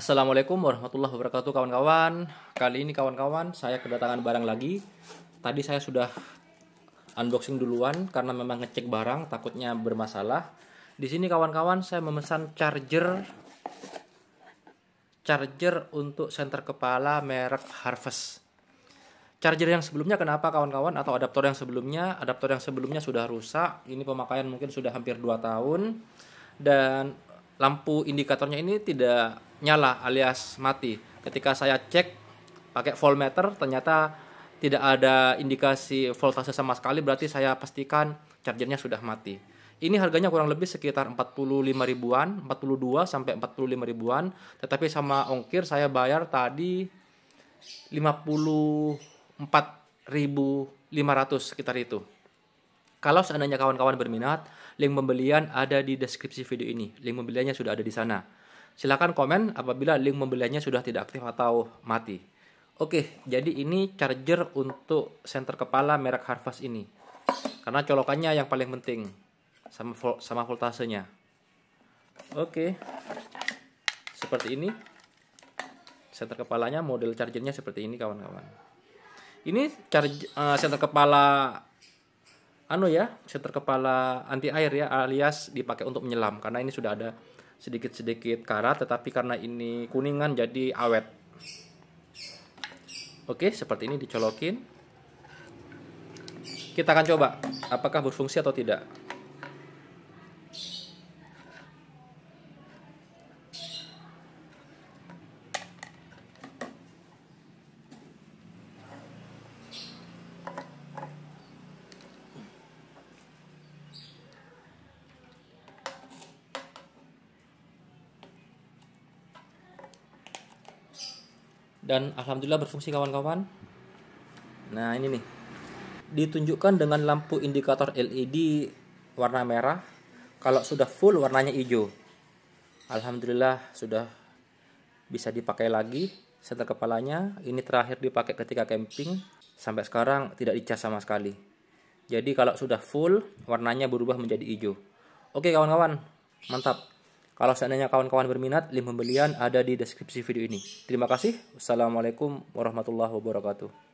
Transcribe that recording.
Assalamualaikum warahmatullahi wabarakatuh kawan-kawan Kali ini kawan-kawan saya kedatangan barang lagi Tadi saya sudah unboxing duluan karena memang ngecek barang takutnya bermasalah Di sini kawan-kawan saya memesan charger Charger untuk senter kepala merek Harvest Charger yang sebelumnya kenapa kawan-kawan atau adaptor yang sebelumnya Adaptor yang sebelumnya sudah rusak Ini pemakaian mungkin sudah hampir 2 tahun dan lampu indikatornya ini tidak nyala alias mati. Ketika saya cek pakai voltmeter ternyata tidak ada indikasi voltase sama sekali berarti saya pastikan chargernya sudah mati. Ini harganya kurang lebih sekitar 45 ribuan, 42 sampai 45 ribuan, tetapi sama ongkir saya bayar tadi 54.500 sekitar itu. Kalau seandainya kawan-kawan berminat, link pembelian ada di deskripsi video ini. Link pembeliannya sudah ada di sana. Silahkan komen apabila link pembeliannya sudah tidak aktif atau mati. Oke, jadi ini charger untuk senter kepala merek Harvest ini. Karena colokannya yang paling penting sama vol sama voltasenya. Oke. Seperti ini. Senter kepalanya model chargernya seperti ini kawan-kawan. Ini charge uh, senter kepala anu ya shutter kepala anti air ya alias dipakai untuk menyelam karena ini sudah ada sedikit-sedikit karat tetapi karena ini kuningan jadi awet oke seperti ini dicolokin kita akan coba apakah berfungsi atau tidak dan alhamdulillah berfungsi kawan-kawan nah ini nih ditunjukkan dengan lampu indikator LED warna merah kalau sudah full warnanya hijau alhamdulillah sudah bisa dipakai lagi senter kepalanya ini terakhir dipakai ketika camping sampai sekarang tidak dicas sama sekali jadi kalau sudah full warnanya berubah menjadi hijau oke kawan-kawan mantap kalau seandainya kawan-kawan berminat, link pembelian ada di deskripsi video ini. Terima kasih. Wassalamualaikum warahmatullahi wabarakatuh.